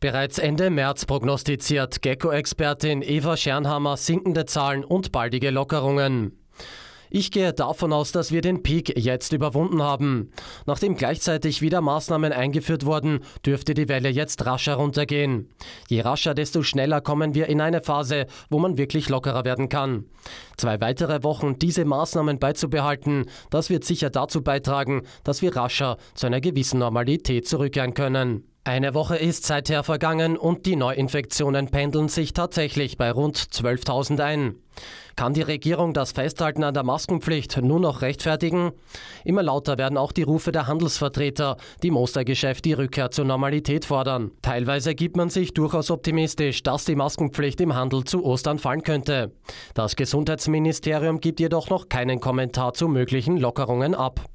Bereits Ende März prognostiziert Gecko-Expertin Eva Schernhammer sinkende Zahlen und baldige Lockerungen. Ich gehe davon aus, dass wir den Peak jetzt überwunden haben. Nachdem gleichzeitig wieder Maßnahmen eingeführt wurden, dürfte die Welle jetzt rascher runtergehen. Je rascher, desto schneller kommen wir in eine Phase, wo man wirklich lockerer werden kann. Zwei weitere Wochen diese Maßnahmen beizubehalten, das wird sicher dazu beitragen, dass wir rascher zu einer gewissen Normalität zurückkehren können. Eine Woche ist seither vergangen und die Neuinfektionen pendeln sich tatsächlich bei rund 12.000 ein. Kann die Regierung das Festhalten an der Maskenpflicht nur noch rechtfertigen? Immer lauter werden auch die Rufe der Handelsvertreter, die Mostergeschäft die Rückkehr zur Normalität fordern. Teilweise gibt man sich durchaus optimistisch, dass die Maskenpflicht im Handel zu Ostern fallen könnte. Das Gesundheitsministerium gibt jedoch noch keinen Kommentar zu möglichen Lockerungen ab.